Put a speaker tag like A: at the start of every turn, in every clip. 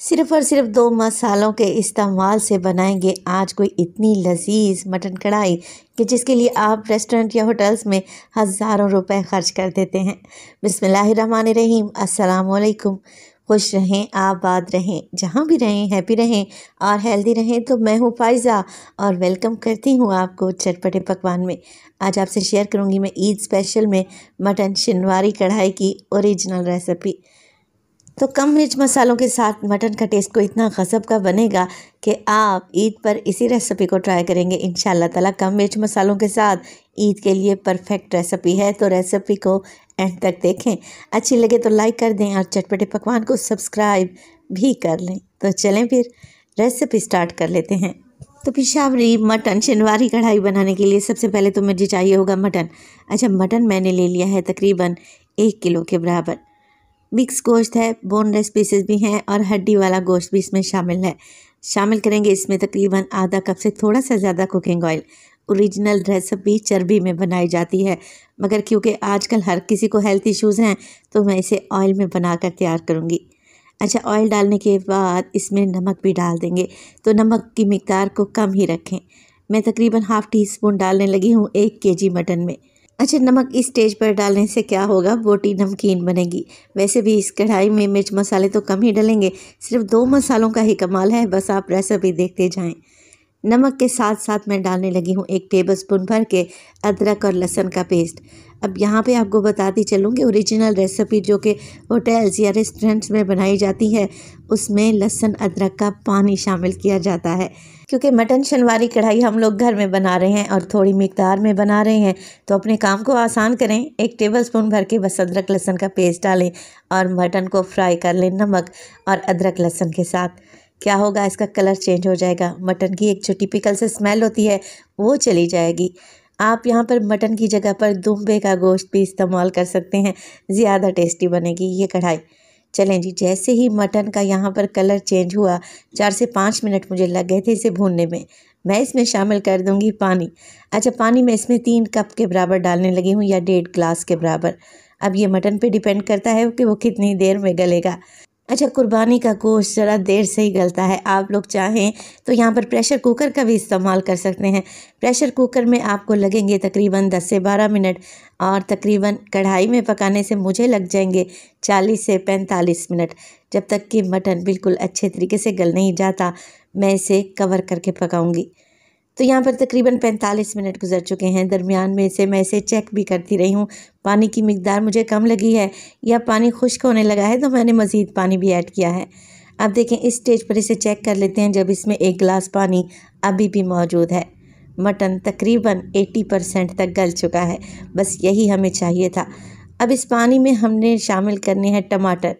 A: सिर्फ और सिर्फ दो मसालों के इस्तेमाल से बनाएंगे आज कोई इतनी लजीज मटन कढ़ाई कि जिसके लिए आप रेस्टोरेंट या होटल्स में हज़ारों रुपए खर्च कर देते हैं बिसमीम अस्सलाम खुश रहें आबाद रहें जहाँ भी रहें हैप्पी रहें और हेल्दी रहें तो मैं हूँ फाइज़ा और वेलकम करती हूँ आपको चटपटे पकवान में आज आपसे शेयर करूँगी मैं ईद स्पेशल में मटन शिनवारी कढ़ाई की ओरिजिनल रेसिपी तो कम मिर्च मसालों के साथ मटन का टेस्ट को इतना गजब का बनेगा कि आप ईद पर इसी रेसिपी को ट्राई करेंगे इन ताला कम मिर्च मसालों के साथ ईद के लिए परफेक्ट रेसिपी है तो रेसिपी को एंड तक देखें अच्छी लगे तो लाइक कर दें और चटपटे पकवान को सब्सक्राइब भी कर लें तो चलें फिर रेसिपी स्टार्ट कर लेते हैं तो पिशावरी मटन शनवारी कढ़ाई बनाने के लिए सबसे पहले तो मुझे चाहिए होगा मटन अच्छा मटन मैंने ले लिया है तकरीबन एक किलो के बराबर मिक्स गोश्त है बोनलेस पीसेस भी हैं और हड्डी वाला गोश्त भी इसमें शामिल है शामिल करेंगे इसमें तकरीबन आधा कप से थोड़ा सा ज़्यादा कुकिंग ऑयल ओरिजिनल रेसिपी चर्बी में बनाई जाती है मगर क्योंकि आजकल हर किसी को हेल्थ इश्यूज़ हैं तो मैं इसे ऑयल में बनाकर तैयार करूँगी अच्छा ऑयल डालने के बाद इसमें नमक भी डाल देंगे तो नमक की मकदार को कम ही रखें मैं तकरीबन हाफ़ टी स्पून डालने लगी हूँ एक के जी मटन में अच्छा नमक इस स्टेज पर डालने से क्या होगा बोटी नमकीन बनेगी वैसे भी इस कढ़ाई में मिर्च मसाले तो कम ही डलेंगे सिर्फ दो मसालों का ही कमाल है बस आप रेसिपी देखते जाएं नमक के साथ साथ मैं डालने लगी हूँ एक टेबल स्पून भर के अदरक और लहसुन का पेस्ट अब यहाँ पे आपको बताती चलूँ कि ओरिजिनल रेसिपी जो कि होटल्स या रेस्टोरेंट्स में बनाई जाती है उसमें लहसुन अदरक का पानी शामिल किया जाता है क्योंकि मटन शनवारी कढ़ाई हम लोग घर में बना रहे हैं और थोड़ी मकदार में बना रहे हैं तो अपने काम को आसान करें एक टेबल स्पून भर के बस अदरक लहसुन का पेस्ट डालें और मटन को फ्राई कर लें नमक और अदरक लहसुन के साथ क्या होगा इसका कलर चेंज हो जाएगा मटन की एक जो टिपिकल से स्मेल होती है वो चली जाएगी आप यहाँ पर मटन की जगह पर दुम्बे का गोश्त भी इस्तेमाल कर सकते हैं ज़्यादा टेस्टी बनेगी ये कढ़ाई चलें जी जैसे ही मटन का यहाँ पर कलर चेंज हुआ चार से पाँच मिनट मुझे लग गए थे इसे भूनने में मैं इसमें शामिल कर दूंगी पानी अच्छा पानी मैं इसमें तीन कप के बराबर डालने लगी हूँ या डेढ़ ग्लास के बराबर अब ये मटन पे डिपेंड करता है कि वो कितनी देर में गलेगा अच्छा कुर्बानी का गोश्त ज़रा देर से ही गलता है आप लोग चाहें तो यहाँ पर प्रेशर कुकर का भी इस्तेमाल कर सकते हैं प्रेशर कुकर में आपको लगेंगे तकरीबन 10 से 12 मिनट और तकरीबन कढ़ाई में पकाने से मुझे लग जाएंगे 40 से 45 मिनट जब तक कि मटन बिल्कुल अच्छे तरीके से गल नहीं जाता मैं इसे कवर करके पकाऊँगी तो यहाँ पर तकरीबन 45 मिनट गुजर चुके हैं दरमियान में से मैं इसे चेक भी करती रही हूँ पानी की मकदार मुझे कम लगी है या पानी खुश्क होने लगा है तो मैंने मज़ीद पानी भी ऐड किया है अब देखें इस स्टेज पर इसे चेक कर लेते हैं जब इसमें एक गिलास पानी अभी भी मौजूद है मटन तकरीबन 80 परसेंट तक गल चुका है बस यही हमें चाहिए था अब इस पानी में हमने शामिल करने हैं टमाटर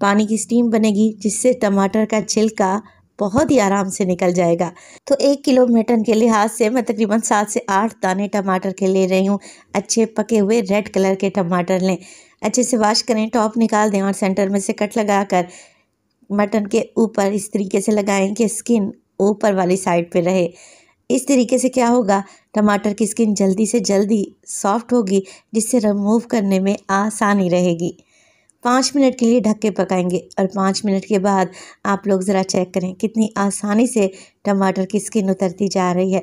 A: पानी की स्टीम बनेगी जिससे टमाटर का छिलका बहुत ही आराम से निकल जाएगा तो एक किलो मटन के लिहाज से मैं तकरीबन सात से आठ दाने टमाटर के ले रही हूँ अच्छे पके हुए रेड कलर के टमाटर लें अच्छे से वाश करें टॉप निकाल दें और सेंटर में से कट लगा कर मटन के ऊपर इस तरीके से लगाएं कि स्किन ऊपर वाली साइड पे रहे इस तरीके से क्या होगा टमाटर की स्किन जल्दी से जल्दी सॉफ्ट होगी जिससे रिमूव करने में आसानी रहेगी पाँच मिनट के लिए ढक के पकाएंगे और पाँच मिनट के बाद आप लोग ज़रा चेक करें कितनी आसानी से टमाटर की स्किन उतरती जा रही है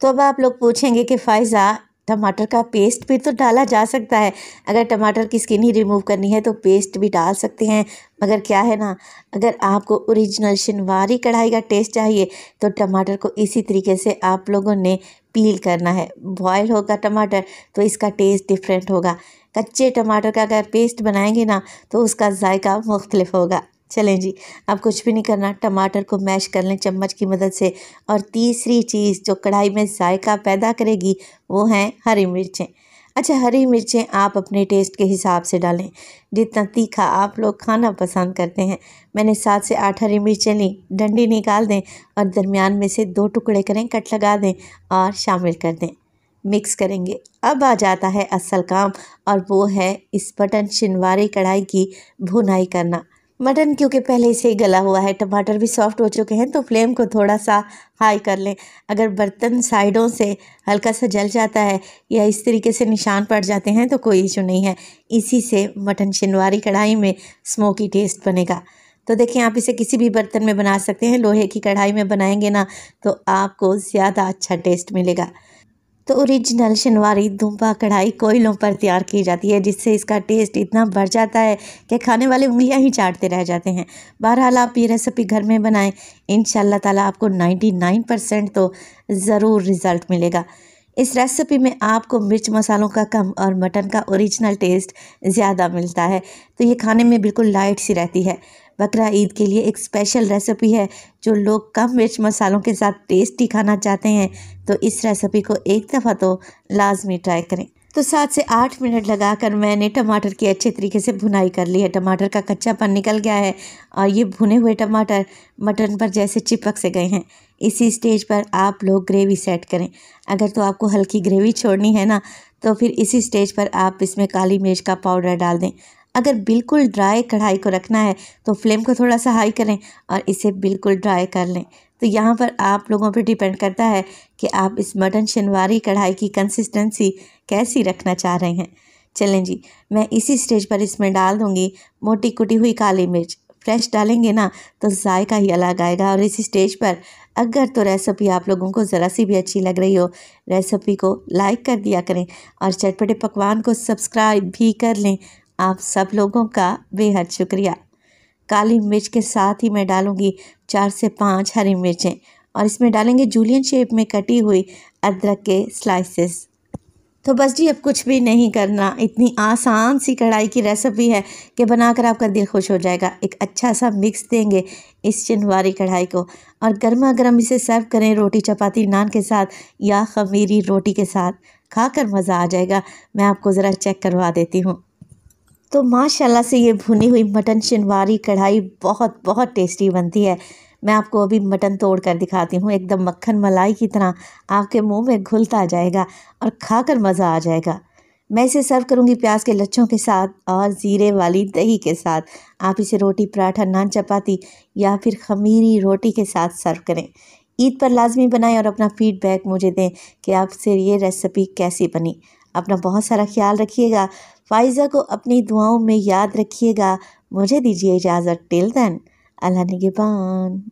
A: तो अब आप लोग पूछेंगे कि फ़ायज़ा टमाटर का पेस्ट भी तो डाला जा सकता है अगर टमाटर की स्किन ही रिमूव करनी है तो पेस्ट भी डाल सकते हैं मगर क्या है ना अगर आपको ओरिजिनल शिनवारी कढ़ाई का टेस्ट चाहिए तो टमाटर को इसी तरीके से आप लोगों ने पील करना है बॉयल होगा टमाटर तो इसका टेस्ट डिफरेंट होगा कच्चे टमाटर का अगर पेस्ट बनाएंगे ना तो उसका जायका मुख्तलिफ होगा चलें जी अब कुछ भी नहीं करना टमाटर को मैश कर लें चम्मच की मदद से और तीसरी चीज़ जो कढ़ाई में जायका पैदा करेगी वो हैं हरी मिर्चें अच्छा हरी मिर्चें आप अपने टेस्ट के हिसाब से डालें जितना तीखा आप लोग खाना पसंद करते हैं मैंने सात से आठ हरी मिर्चें ली डंडी निकाल दें और दरमियान में से दो टुकड़े करें कट लगा दें और शामिल कर दें मिक्स करेंगे अब आ जाता है असल काम और वो है इस बटन शिनवारे कढ़ाई की भुनाई करना मटन क्योंकि पहले से ही गला हुआ है टमाटर भी सॉफ्ट हो चुके हैं तो फ्लेम को थोड़ा सा हाई कर लें अगर बर्तन साइडों से हल्का सा जल जाता है या इस तरीके से निशान पड़ जाते हैं तो कोई इशू नहीं है इसी से मटन शिनवारी कढ़ाई में स्मोकी टेस्ट बनेगा तो देखें आप इसे किसी भी बर्तन में बना सकते हैं लोहे की कढ़ाई में बनाएंगे ना तो आपको ज़्यादा अच्छा टेस्ट मिलेगा तो ओरिजिनल शनवारी दुम्बा कढ़ाई कोयलों पर तैयार की जाती है जिससे इसका टेस्ट इतना बढ़ जाता है कि खाने वाले उंगलियां ही चाटते रह जाते हैं बहरहाल आप ये रेसिपी घर में बनाएं इन ताला आपको 99 परसेंट तो ज़रूर रिज़ल्ट मिलेगा इस रेसिपी में आपको मिर्च मसालों का कम और मटन का ओरिजिनल टेस्ट ज़्यादा मिलता है तो ये खाने में बिल्कुल लाइट सी रहती है बकरा ईद के लिए एक स्पेशल रेसिपी है जो लोग कम मिर्च मसालों के साथ टेस्टी खाना चाहते हैं तो इस रेसिपी को एक दफ़ा तो लाजमी ट्राई करें तो सात से आठ मिनट लगाकर मैंने टमाटर की अच्छे तरीके से भुनाई कर ली है टमाटर का कच्चापन निकल गया है और ये भुने हुए टमाटर मटन पर जैसे चिपक से गए हैं इसी स्टेज पर आप लोग ग्रेवी सेट करें अगर तो आपको हल्की ग्रेवी छोड़नी है ना तो फिर इसी स्टेज पर आप इसमें काली मिर्च का पाउडर डाल दें अगर बिल्कुल ड्राई कढ़ाई को रखना है तो फ्लेम को थोड़ा सा हाई करें और इसे बिल्कुल ड्राई कर लें तो यहाँ पर आप लोगों पर डिपेंड करता है कि आप इस मटन शनवारी कढ़ाई की कंसिस्टेंसी कैसी रखना चाह रहे हैं चलें जी मैं इसी स्टेज पर इसमें डाल दूँगी मोटी कुटी हुई काली मिर्च फ्रेश डालेंगे ना तो जायका ही अलग आएगा और इसी स्टेज पर अगर तो रेसिपी आप लोगों को ज़रा सी भी अच्छी लग रही हो रेसिपी को लाइक कर दिया करें और चटपटे पकवान को सब्सक्राइब भी कर लें आप सब लोगों का बेहद शुक्रिया काली मिर्च के साथ ही मैं डालूँगी चार से पाँच हरी मिर्चें और इसमें डालेंगे जूलियन शेप में कटी हुई अदरक के स्लाइसेस तो बस जी अब कुछ भी नहीं करना इतनी आसान सी कढ़ाई की रेसिपी है कि बनाकर आपका दिल खुश हो जाएगा एक अच्छा सा मिक्स देंगे इस चिनवारी कढ़ाई को और गर्मा गर्म इसे सर्व करें रोटी चपाती नान के साथ या खमीरी रोटी के साथ खाकर मज़ा आ जाएगा मैं आपको ज़रा चेक करवा देती हूँ तो माशाल्लाह से ये भुनी हुई मटन शिनवारी कढ़ाई बहुत बहुत टेस्टी बनती है मैं आपको अभी मटन तोड़ कर दिखाती हूँ एकदम मक्खन मलाई की तरह आपके मुंह में घुलता जाएगा और खाकर मज़ा आ जाएगा मैं इसे सर्व करूँगी प्याज के लच्छों के साथ और ज़ीरे वाली दही के साथ आप इसे रोटी पराठा नान चपाती या फिर खमीरी रोटी के साथ सर्व करें ईद पर लाजमी बनाएं और अपना फीडबैक मुझे दें कि आपसे ये रेसिपी कैसी बनी अपना बहुत सारा ख्याल रखिएगा फ़ाइज़ा को अपनी दुआओं में याद रखिएगा मुझे दीजिए इजाज़त टिल देन अल्लाह निगेबान